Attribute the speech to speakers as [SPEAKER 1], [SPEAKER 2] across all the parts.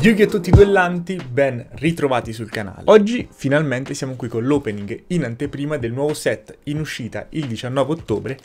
[SPEAKER 1] Yugi a tutti i duellanti, ben ritrovati sul canale. Oggi finalmente siamo qui con l'opening in anteprima del nuovo set in uscita il 19 ottobre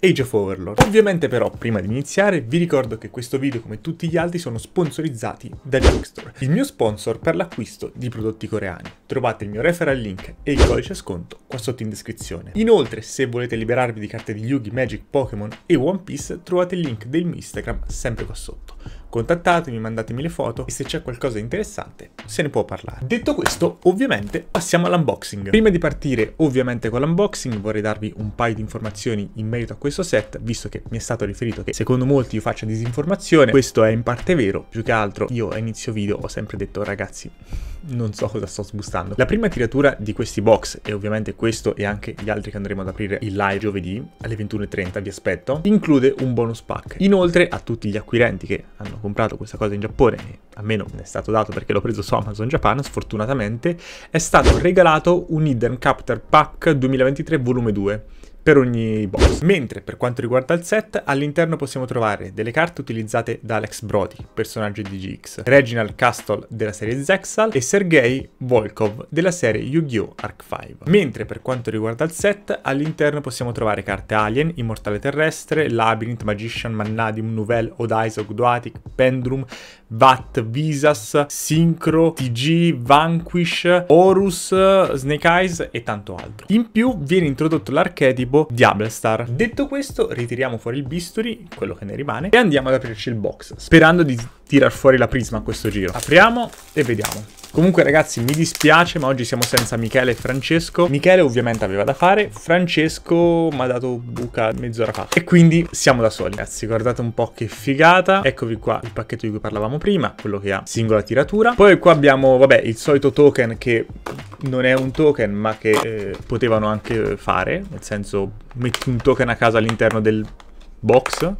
[SPEAKER 1] Age of Overlord. Ovviamente però, prima di iniziare, vi ricordo che questo video, come tutti gli altri, sono sponsorizzati da Jokestore, il mio sponsor per l'acquisto di prodotti coreani. Trovate il mio referral link e il codice a sconto qua sotto in descrizione. Inoltre, se volete liberarvi di carte di Yugi, Magic, Pokémon e One Piece, trovate il link del mio Instagram sempre qua sotto. Contattatemi, mandatemi le foto e se c'è qualcosa di interessante se ne può parlare. Detto questo, ovviamente passiamo all'unboxing. Prima di partire ovviamente con l'unboxing vorrei darvi un paio di informazioni in merito a questo set, visto che mi è stato riferito che secondo molti io faccia disinformazione, questo è in parte vero, più che altro io a inizio video ho sempre detto ragazzi non so cosa sto sbustando. La prima tiratura di questi box e ovviamente questo e anche gli altri che andremo ad aprire il live giovedì alle 21.30 vi aspetto, include un bonus pack. Inoltre a tutti gli acquirenti che hanno comprato questa cosa in Giappone, almeno me è stato dato perché l'ho preso su Amazon Japan, sfortunatamente, è stato regalato un Hidden Capture Pack 2023 volume 2 per ogni boss. Mentre per quanto riguarda il set, all'interno possiamo trovare delle carte utilizzate da Alex Brody, personaggio di GX, Reginald Castle della serie Zexal e Sergei Volkov della serie Yu-Gi-Oh! Arc 5. Mentre per quanto riguarda il set, all'interno possiamo trovare carte Alien, Immortale Terrestre, Labyrinth, Magician, Mannadium, Nouvelle, Odais, Ogduatic, Pendrum, Vat, Visas, Synchro, TG, Vanquish, Horus, Snake Eyes e tanto altro. In più viene introdotto l'archetipo turbo di Ablestar. Detto questo, ritiriamo fuori il bisturi, quello che ne rimane, e andiamo ad aprirci il box, sperando di tirar fuori la prisma a questo giro. Apriamo e vediamo. Comunque ragazzi mi dispiace ma oggi siamo senza Michele e Francesco. Michele ovviamente aveva da fare, Francesco mi ha dato buca mezz'ora fa. E quindi siamo da soli ragazzi, guardate un po' che figata. Eccovi qua il pacchetto di cui parlavamo prima, quello che ha singola tiratura. Poi qua abbiamo vabbè il solito token che non è un token ma che eh, potevano anche fare, nel senso metti un token a casa all'interno del box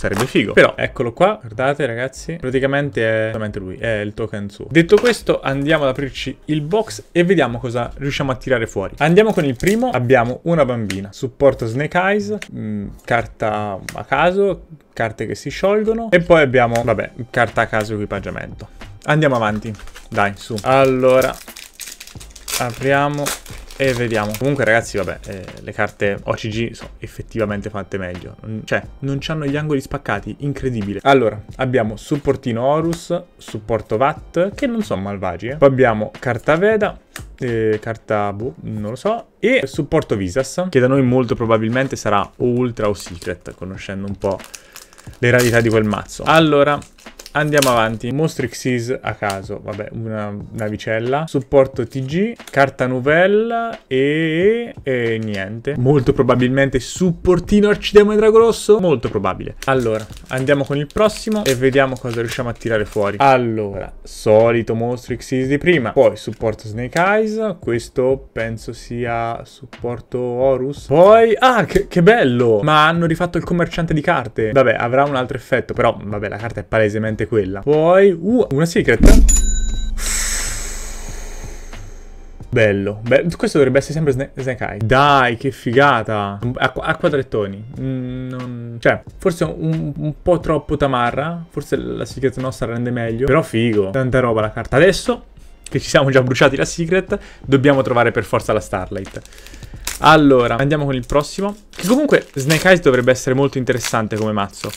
[SPEAKER 1] sarebbe figo. Però eccolo qua, guardate ragazzi, praticamente è esattamente lui, è il token suo. Detto questo andiamo ad aprirci il box e vediamo cosa riusciamo a tirare fuori. Andiamo con il primo, abbiamo una bambina, supporto Snake Eyes, mh, mm, carta a caso, carte che si sciolgono e poi abbiamo, vabbè, carta a caso equipaggiamento. Andiamo avanti, dai, su. Allora, apriamo e vediamo. Comunque ragazzi, vabbè, eh, le carte OCG sono effettivamente fatte meglio. Mm, cioè, non hanno gli angoli spaccati, incredibile. Allora, abbiamo supportino Horus, supporto VAT, che non sono malvagi, eh. Poi abbiamo carta Veda, eh, carta bu, non lo so e supporto Visas che da noi molto probabilmente sarà o Ultra o Secret conoscendo un po' le rarità di quel mazzo allora Andiamo avanti. Mostri Xyz a caso. Vabbè, una navicella. Supporto TG, carta novella e... e niente. Molto probabilmente supportino arcidema dragrosso. Molto probabile. Allora, andiamo con il prossimo e vediamo cosa riusciamo a tirare fuori. Allora, solito mostro Xyz di prima. Poi supporto Snake Eyes. Questo penso sia supporto Horus. Poi... Ah, che, che bello! Ma hanno rifatto il commerciante di carte. Vabbè, avrà un altro effetto. Però, vabbè, la carta è palesemente importante quella. Poi, uh, una secret. Bello, Be questo dovrebbe essere sempre sna Snake Eye. Dai, che figata. A, qu a quadrettoni. Mm, non... Cioè, forse un, un, po' troppo tamarra. Forse la Secret nostra rende meglio. Però figo. Tanta roba la carta. Adesso che ci siamo già bruciati la Secret, dobbiamo trovare per forza la Starlight. Allora, andiamo con il prossimo. Che comunque Snake Eyes dovrebbe essere molto interessante come mazzo.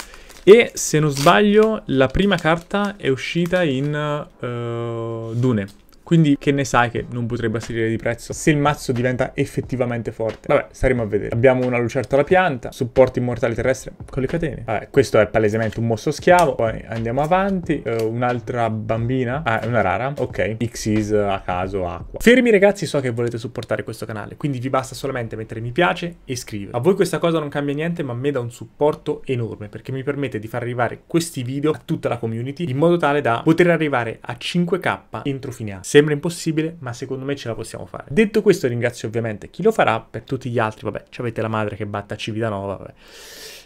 [SPEAKER 1] E se non sbaglio la prima carta è uscita in uh, Dune. Quindi che ne sai che non potrebbe salire di prezzo se il mazzo diventa effettivamente forte? Vabbè, staremo a vedere. Abbiamo una lucertola pianta, supporti immortali terrestre con le catene. Vabbè, questo è palesemente un mosso schiavo. Poi andiamo avanti. Uh, un'altra bambina. Ah, è una rara. Ok. Xyz a caso acqua. Fermi ragazzi, so che volete supportare questo canale, quindi vi basta solamente mettere mi piace e iscrivervi. A voi questa cosa non cambia niente, ma a me dà un supporto enorme perché mi permette di far arrivare questi video a tutta la community in modo tale da poter arrivare a 5k entro fine anno. Sembra impossibile, ma secondo me ce la possiamo fare. Detto questo, ringrazio ovviamente chi lo farà, per tutti gli altri, vabbè, ci avete la madre che batta Civitanova, vabbè.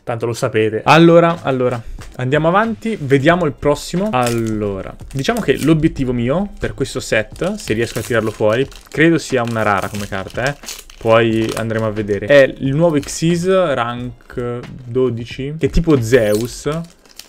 [SPEAKER 1] Tanto lo sapete. Allora, allora, andiamo avanti, vediamo il prossimo. Allora, diciamo che l'obiettivo mio per questo set, se riesco a tirarlo fuori, credo sia una rara come carta, eh. Poi andremo a vedere. È il nuovo Xyz rank 12, che è tipo Zeus,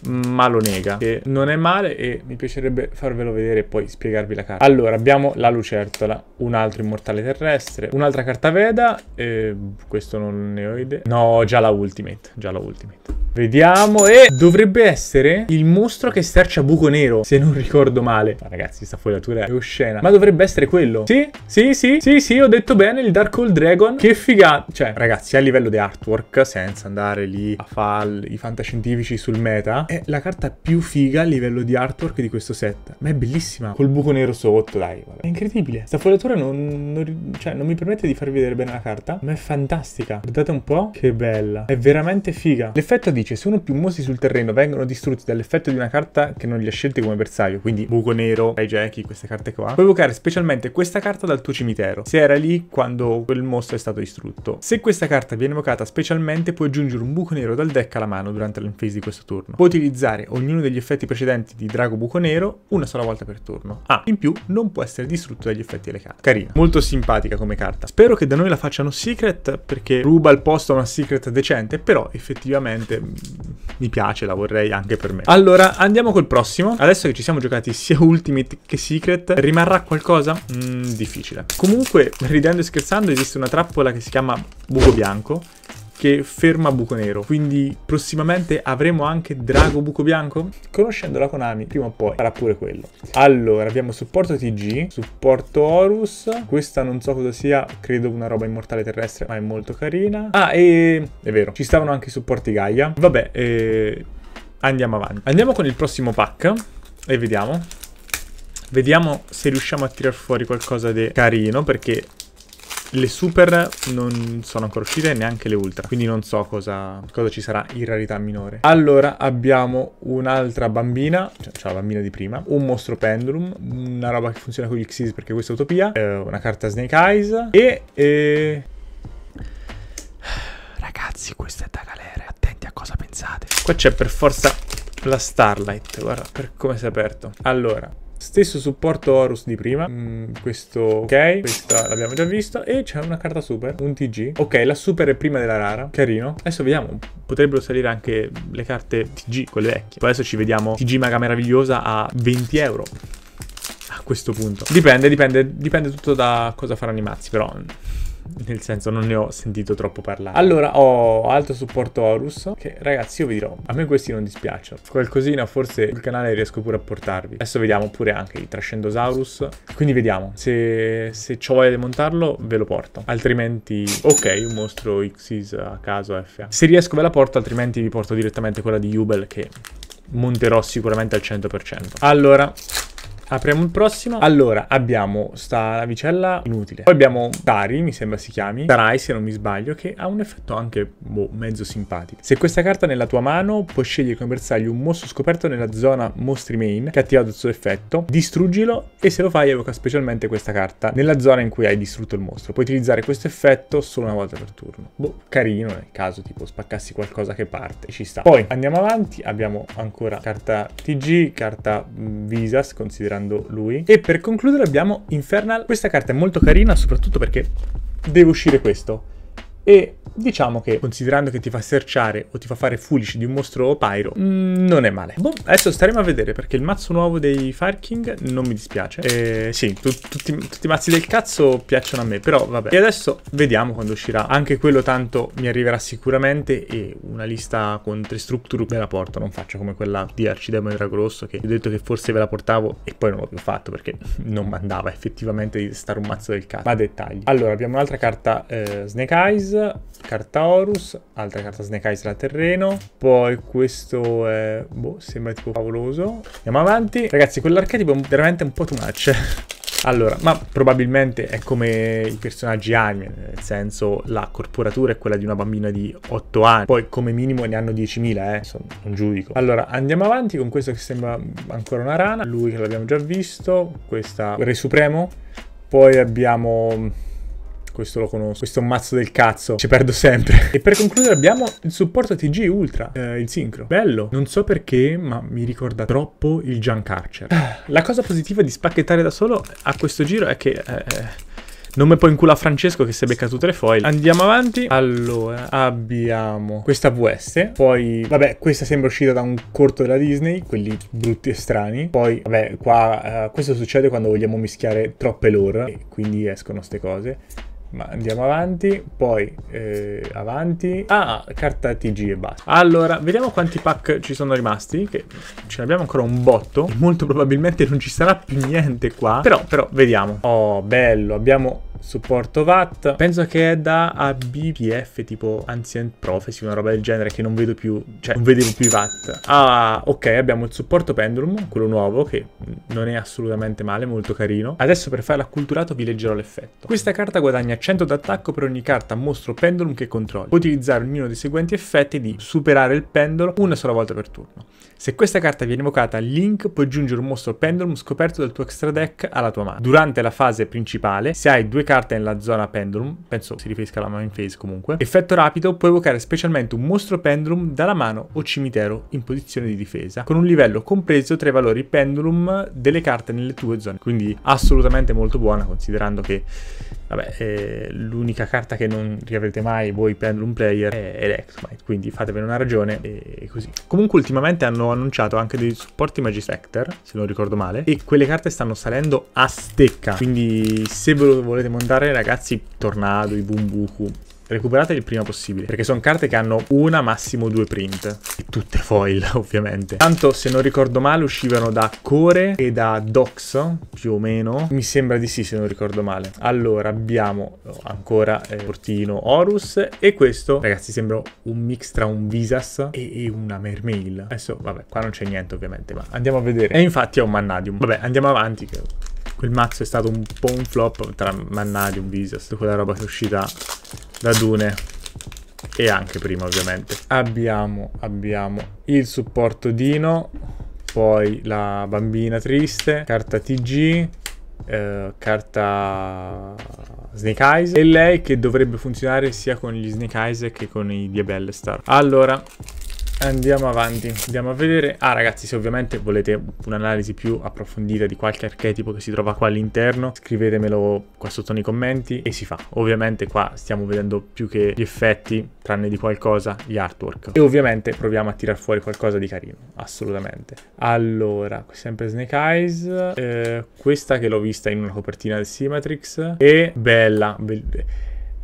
[SPEAKER 1] ma lo nega, che non è male e mi piacerebbe farvelo vedere e poi spiegarvi la carta. Allora, abbiamo la lucertola, un altro immortale terrestre, un'altra carta veda, e questo non ne ho idea. No, già la ultimate, già la ultimate. Vediamo e dovrebbe essere il mostro che stercia buco nero, se non ricordo male. Ma ragazzi, sta fogliatura è oscena. Ma dovrebbe essere quello. Sì, sì, sì, sì, sì, ho detto bene, il Dark Old Dragon. Che figata. Cioè, ragazzi, a livello di artwork, senza andare lì a fare i fantascientifici sul meta, è la carta più figa a livello di artwork di questo set. Ma è bellissima. Col buco nero sotto, dai. Vabbè. È incredibile. Sta fogliatura non, non, cioè, non mi permette di farvi vedere bene la carta, ma è fantastica. Guardate un po', che bella. È veramente figa. L'effetto dice, se uno più mostri sul terreno vengono distrutti dall'effetto di una carta che non li ha scelti come bersaglio, quindi buco nero, hijacky, queste carte qua, puoi evocare specialmente questa carta dal tuo cimitero, se era lì quando quel mostro è stato distrutto. Se questa carta viene evocata specialmente, puoi aggiungere un buco nero dal deck alla mano durante l'infase di questo turno. Puoi utilizzare ognuno degli effetti precedenti di Drago Buco Nero una sola volta per turno. Ah, in più non può essere distrutto dagli effetti delle carte. Carina, molto simpatica come carta. Spero che da noi la facciano secret perché ruba il posto a una secret decente, però effettivamente mm, mi piace, la vorrei anche per me. Allora, andiamo col prossimo. Adesso che ci siamo giocati sia Ultimate che Secret, rimarrà qualcosa? Mm, difficile. Comunque, ridendo e scherzando, esiste una trappola che si chiama Buco Bianco che ferma Buco Nero. Quindi prossimamente avremo anche Drago Buco Bianco? Conoscendo la Konami, prima o poi farà pure quello. Allora, abbiamo supporto TG, supporto Horus. Questa non so cosa sia, credo una roba immortale terrestre, ma è molto carina. Ah, e... è vero, ci stavano anche i supporti Gaia. Vabbè, eh... andiamo avanti. Andiamo con il prossimo pack e vediamo. Vediamo se riusciamo a tirar fuori qualcosa di carino, perché le super non sono ancora uscite, neanche le ultra, quindi non so cosa, cosa ci sarà in rarità minore. Allora abbiamo un'altra bambina, cioè, cioè, la bambina di prima, un mostro pendulum, una roba che funziona con gli Xyz perché questa è utopia, eh, una carta Snake Eyes e... Eh... Ragazzi, questa è da galera, attenti a cosa pensate. Qua c'è per forza la Starlight, guarda per come si è aperto. Allora, Stesso supporto Horus di prima. Mm, questo ok, questa l'abbiamo già vista. E c'è una carta super, un TG. Ok, la super è prima della rara. Carino. Adesso vediamo, potrebbero salire anche le carte TG, quelle vecchie. Poi adesso ci vediamo TG Maga Meravigliosa a 20 euro. A questo punto. Dipende, dipende, dipende tutto da cosa faranno i mazzi, però... Mm nel senso non ne ho sentito troppo parlare. Allora ho altro supporto Horus, che ragazzi io vi dirò, a me questi non dispiacciono. Qualcosina forse sul canale riesco pure a portarvi. Adesso vediamo pure anche i Trascendosaurus, quindi vediamo, se, se ho voglia di montarlo ve lo porto, altrimenti ok, un mostro Xyz a caso FA. Se riesco ve la porto, altrimenti vi porto direttamente quella di Jubel che monterò sicuramente al 100%. Allora, Apriamo il prossimo. Allora, abbiamo sta vicella inutile. Poi abbiamo Dari, mi sembra si chiami. Darai, se non mi sbaglio, che ha un effetto anche boh, mezzo simpatico. Se questa carta è nella tua mano, puoi scegliere come bersaglio un mostro scoperto nella zona mostri main, che ha attivato il suo effetto. Distruggilo e se lo fai evoca specialmente questa carta nella zona in cui hai distrutto il mostro. Puoi utilizzare questo effetto solo una volta per turno. Boh, carino nel caso tipo spaccassi qualcosa che parte, ci sta. Poi andiamo avanti, abbiamo ancora carta TG, carta Visas, considerata giocando lui. E per concludere abbiamo Infernal. Questa carta è molto carina, soprattutto perché deve uscire questo. E diciamo che considerando che ti fa searchare o ti fa fare foolish di un mostro pyro, mm, non è male. Boh, adesso staremo a vedere perché il mazzo nuovo dei Fire King non mi dispiace. Eh, sì, tu, tutti, tutti, i mazzi del cazzo piacciono a me, però vabbè. E adesso vediamo quando uscirà. Anche quello tanto mi arriverà sicuramente e una lista con tre structure ve la porto, non faccio come quella di Arcidemo e Dragrosso che ho detto che forse ve la portavo e poi non l'ho più fatto perché non mandava effettivamente di stare un mazzo del cazzo. Ma dettagli. Allora, abbiamo un'altra carta eh, Snake Eyes carta Horus, altra carta Snake Eyes da terreno, poi questo è, boh, sembra tipo favoloso. Andiamo avanti. Ragazzi, quell'archetipo è veramente un po' too much. Allora, ma probabilmente è come i personaggi anime, nel senso la corporatura è quella di una bambina di 8 anni, poi come minimo ne hanno 10.000, eh, insomma, non giudico. Allora, andiamo avanti con questo che sembra ancora una rana, lui che l'abbiamo già visto, questa Re Supremo, poi abbiamo questo lo conosco. Questo è un mazzo del cazzo, ci perdo sempre. e per concludere abbiamo il supporto TG Ultra, eh, il sincro. Bello, non so perché, ma mi ricorda troppo il Junk Archer. La cosa positiva di spacchettare da solo a questo giro è che... Eh, non mi può inculare Francesco che si è beccato tutte le foil. Andiamo avanti. Allora, abbiamo questa VS. Poi, vabbè, questa sembra uscita da un corto della Disney, quelli brutti e strani. Poi, vabbè, qua, uh, questo succede quando vogliamo mischiare troppe lore. E quindi escono queste cose ma andiamo avanti, poi eh, avanti, ah, carta TG e basta. Allora, vediamo quanti pack ci sono rimasti, che ce ne abbiamo ancora un botto, molto probabilmente non ci sarà più niente qua, però, però, vediamo. Oh, bello, abbiamo supporto VAT. Penso che è da ABPF, tipo Ancient Prophecy, una roba del genere che non vedo più, cioè non vedevo più i VAT. Ah, ok, abbiamo il supporto Pendulum, quello nuovo, che non è assolutamente male, molto carino. Adesso per fare l'acculturato vi leggerò l'effetto. Questa carta guadagna 100 d'attacco per ogni carta mostro Pendulum che controlli. Può utilizzare ognuno dei seguenti effetti di superare il pendolo una sola volta per turno. Se questa carta viene evocata, Link può aggiungere un mostro Pendulum scoperto dal tuo extra deck alla tua mano. Durante la fase principale, se hai due carte nella zona Pendulum, penso si riferisca alla main phase comunque, effetto rapido puoi evocare specialmente un mostro Pendulum dalla mano o cimitero in posizione di difesa, con un livello compreso tra i valori Pendulum delle carte nelle tue zone. Quindi assolutamente molto buona, considerando che vabbè, eh, l'unica carta che non riavrete mai voi Pendulum Player è Electromite, quindi fatevene una ragione e così. Comunque ultimamente hanno annunciato anche dei supporti Magic Actor, se non ricordo male, e quelle carte stanno salendo a stecca. Quindi se ve lo volete montare, ragazzi, Tornado, i Bumbuku, recuperateli il prima possibile, perché sono carte che hanno una, massimo due print. E tutte foil, ovviamente. Tanto, se non ricordo male, uscivano da Core e da Dox, più o meno. Mi sembra di sì, se non ricordo male. Allora, abbiamo oh, ancora eh, Portino Horus. E questo, ragazzi, sembra un mix tra un Visas e, e una Mermail. Adesso, vabbè, qua non c'è niente, ovviamente, ma andiamo a vedere. E infatti è un Mannadium. Vabbè, andiamo avanti, che... Quel mazzo è stato un po' un flop tra un Visas, quella roba che è uscita da Dune e anche prima ovviamente. Abbiamo, abbiamo il supporto Dino, poi la bambina triste, carta TG, eh, carta Snake Eyes e lei che dovrebbe funzionare sia con gli Snake Eyes che con i Diabelle Star. Allora, Andiamo avanti, andiamo a vedere. Ah ragazzi, se ovviamente volete un'analisi più approfondita di qualche archetipo che si trova qua all'interno, scrivetemelo qua sotto nei commenti e si fa. Ovviamente qua stiamo vedendo più che gli effetti, tranne di qualcosa, gli artwork. E ovviamente proviamo a tirar fuori qualcosa di carino, assolutamente. Allora, sempre Snake Eyes, eh, questa che l'ho vista in una copertina del Symmetrix, e bella, bella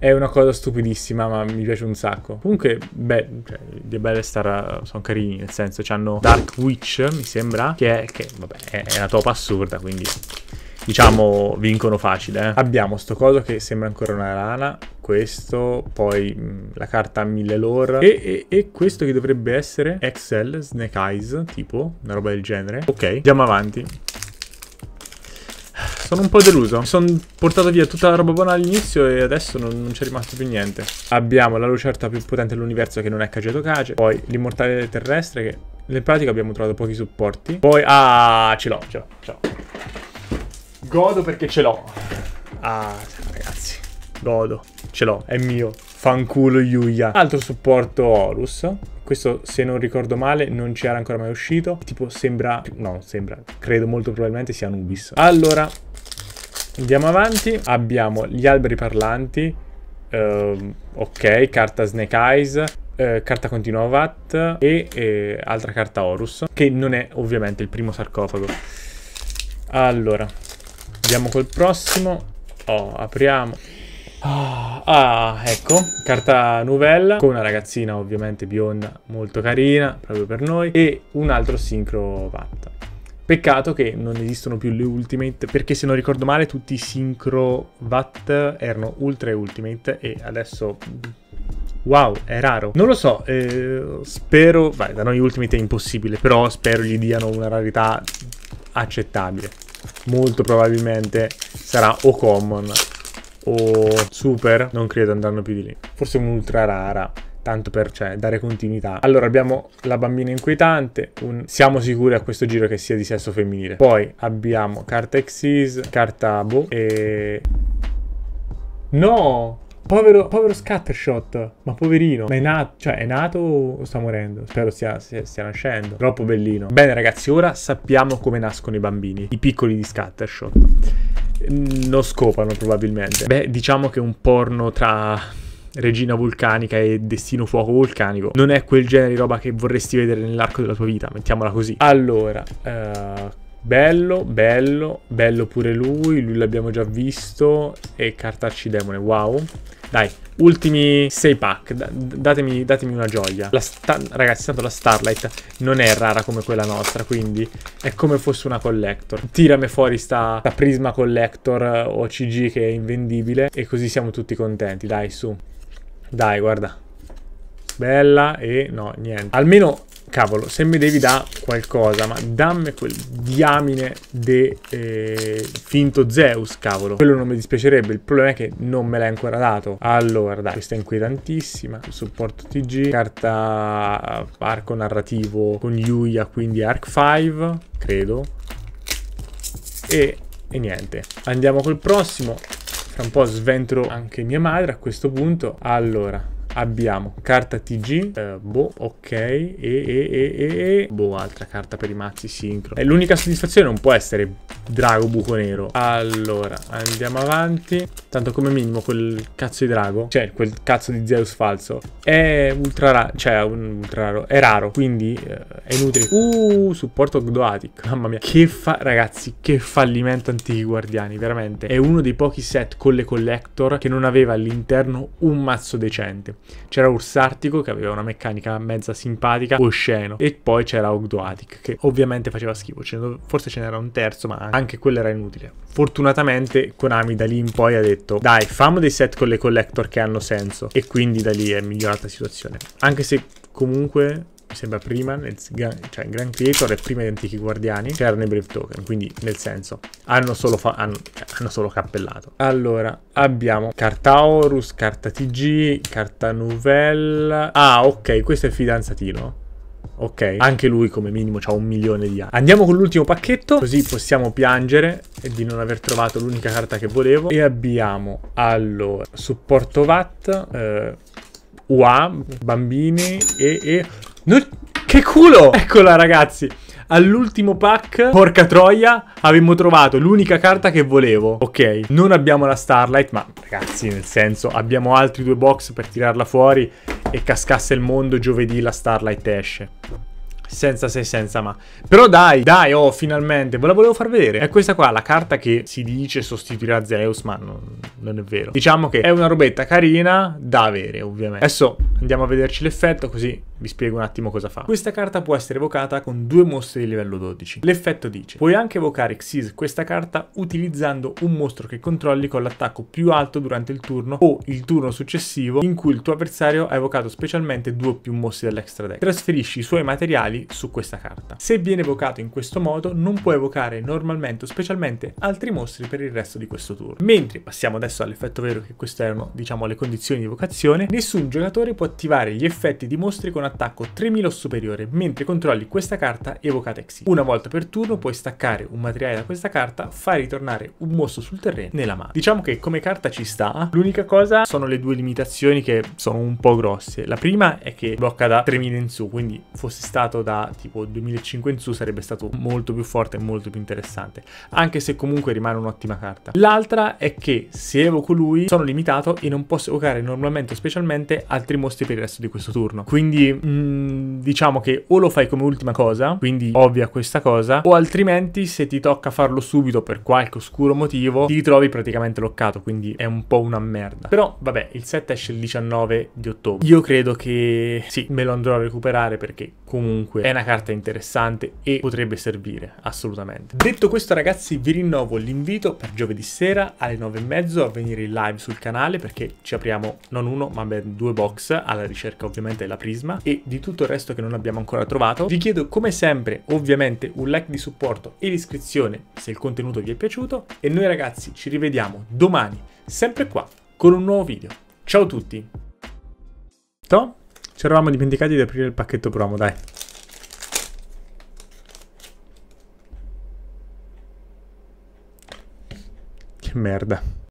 [SPEAKER 1] è una cosa stupidissima, ma mi piace un sacco. Comunque, beh, cioè, gli Bellestar eh, sono carini, nel senso, hanno Dark Witch, mi sembra, che, è, che vabbè, è una top assurda, quindi diciamo vincono facile eh. abbiamo sto coso che sembra ancora una rana questo poi mh, mm, la carta a mille lore e, e, e, questo che dovrebbe essere Excel Snake Eyes tipo una roba del genere ok andiamo avanti sono un po' deluso. Mi sono portato via tutta la roba buona all'inizio e adesso non, non c'è rimasto più niente. Abbiamo la lucerta più potente dell'universo che non è Kageto Kage, poi l'immortale terrestre che nel pratico abbiamo trovato pochi supporti. Poi, ah, ce l'ho, ce l'ho, ce l'ho. Godo perché ce l'ho. Ah, ragazzi. Godo, ce l'ho, è mio. Fanculo Yuya. Altro supporto Horus. Questo, se non ricordo male, non c'era ancora mai uscito. Tipo, sembra... No, sembra. Credo molto probabilmente sia Anubis. Allora, andiamo avanti. Abbiamo gli alberi parlanti. Uh, ok, carta Snake Eyes. Eh, carta continua VAT e eh, altra carta Horus, che non è ovviamente il primo sarcofago. Allora, andiamo col prossimo. Oh, apriamo. Ah, ecco, carta novella con una ragazzina ovviamente bionda molto carina, proprio per noi, e un altro sincro VAT. Peccato che non esistono più le Ultimate, perché se non ricordo male tutti i sincro VAT erano Ultra e Ultimate e adesso... Wow, è raro. Non lo so, eh, spero... Vai, da noi Ultimate è impossibile, però spero gli diano una rarità accettabile. Molto probabilmente sarà o Common o super, non credo andranno più di lì. Forse un'ultra rara tanto per cioè, dare continuità. Allora abbiamo la bambina inquietante, un... siamo sicuri a questo giro che sia di sesso femminile. Poi abbiamo carta Exis, carta Boh e... No! Povero, povero Scattershot. Ma poverino. Ma è nato. Cioè, è nato o sta morendo? Spero stia, stia, stia, nascendo. Troppo bellino. Bene, ragazzi, ora sappiamo come nascono i bambini. I piccoli di Scattershot. Mm, non scopano, probabilmente. Beh, diciamo che un porno tra. Regina vulcanica e Destino Fuoco Vulcanico. Non è quel genere di roba che vorresti vedere nell'arco della tua vita, mettiamola così. Allora, uh, Bello, bello, bello pure lui, lui l'abbiamo già visto e carta arcidemone, wow. Dai, ultimi 6 pack, datemi, datemi, una gioia. ragazzi, tanto la Starlight non è rara come quella nostra, quindi è come fosse una collector. Tirami fuori sta, sta Prisma Collector eh, o CG che è invendibile e così siamo tutti contenti, dai, su. Dai, guarda. Bella e no, niente. Almeno cavolo, se mi devi dare qualcosa, ma dammi quel diamine de eh, finto Zeus, cavolo. Quello non mi dispiacerebbe, il problema è che non me l'hai ancora dato. Allora, dai, questa è inquietantissima. Supporto TG, carta arco narrativo con Yuya, quindi Arc 5, credo. E, e niente, andiamo col prossimo. Tra un po' sventro anche mia madre a questo punto. Allora, abbiamo carta TG, eh, boh, ok, e, e, e, e, boh, altra carta per i mazzi sincro. E l'unica soddisfazione non può essere drago buco nero. Allora, andiamo avanti. Tanto come minimo quel cazzo di drago, cioè quel cazzo di Zeus falso, è ultra raro, cioè un ultra raro, è raro, quindi eh, è inutile. Uh, supporto Gdoatic, mamma mia, che fa, ragazzi, che fallimento antichi guardiani, veramente. È uno dei pochi set con le collector che non aveva all'interno un mazzo decente. C'era Ursartico che aveva una meccanica mezza simpatica, osceno, e poi c'era Ogdoatic che ovviamente faceva schifo, ce ne, forse ce n'era un terzo ma anche quello era inutile. Fortunatamente Konami da lì in poi ha detto dai fammi dei set con le collector che hanno senso e quindi da lì è migliorata la situazione. Anche se comunque sembra prima, nel, cioè Grand Creator e prima di Antichi Guardiani, c'erano i Brave Token, quindi nel senso hanno solo, hanno, cioè, hanno solo cappellato. Allora, abbiamo carta Horus, carta TG, carta Nouvelle. Ah, ok, questo è il fidanzatino. Ok, anche lui come minimo ha un milione di anni. Andiamo con l'ultimo pacchetto, così possiamo piangere di non aver trovato l'unica carta che volevo. E abbiamo, allora, supporto VAT, eh, UA, bambini e, e... Noi... Che culo! Eccola ragazzi! All'ultimo pack, porca troia, avevamo trovato l'unica carta che volevo. Ok, non abbiamo la Starlight, ma ragazzi, nel senso, abbiamo altri due box per tirarla fuori e cascasse il mondo giovedì la Starlight esce senza se senza ma. Però dai, dai, oh, finalmente, ve la volevo far vedere. È questa qua, la carta che si dice sostituirà Zeus, ma non, non è vero. Diciamo che è una robetta carina da avere, ovviamente. Adesso andiamo a vederci l'effetto, così vi spiego un attimo cosa fa. Questa carta può essere evocata con due mostri di livello 12. L'effetto dice, puoi anche evocare Xyz questa carta utilizzando un mostro che controlli con l'attacco più alto durante il turno o il turno successivo in cui il tuo avversario ha evocato specialmente due o più mostri dell'extra deck. Trasferisci i suoi materiali su questa carta. Se viene evocato in questo modo non può evocare normalmente o specialmente altri mostri per il resto di questo turno. Mentre passiamo adesso all'effetto vero che queste erano diciamo le condizioni di evocazione, nessun giocatore può attivare gli effetti di mostri con attacco 3000 o superiore mentre controlli questa carta evocata ex. Una volta per turno puoi staccare un materiale da questa carta, fai ritornare un mostro sul terreno nella mano. Diciamo che come carta ci sta, l'unica cosa sono le due limitazioni che sono un po' grosse. La prima è che blocca da 3000 in su, quindi fosse stato da tipo 2005 in su sarebbe stato molto più forte e molto più interessante, anche se comunque rimane un'ottima carta. L'altra è che se evoco lui sono limitato e non posso evocare normalmente o specialmente altri mostri per il resto di questo turno. Quindi mh, mm, diciamo che o lo fai come ultima cosa, quindi ovvia questa cosa, o altrimenti se ti tocca farlo subito per qualche oscuro motivo ti ritrovi praticamente loccato, quindi è un po' una merda. Però vabbè, il set esce il 19 di ottobre. Io credo che sì, me lo andrò a recuperare perché comunque comunque è una carta interessante e potrebbe servire assolutamente. Detto questo ragazzi vi rinnovo l'invito per giovedì sera alle 9 e mezzo a venire in live sul canale perché ci apriamo non uno ma ben due box alla ricerca ovviamente della Prisma e di tutto il resto che non abbiamo ancora trovato. Vi chiedo come sempre ovviamente un like di supporto e l'iscrizione se il contenuto vi è piaciuto e noi ragazzi ci rivediamo domani sempre qua con un nuovo video. Ciao a tutti! Tom? Ci eravamo dimenticati di aprire il pacchetto promo, dai. merda.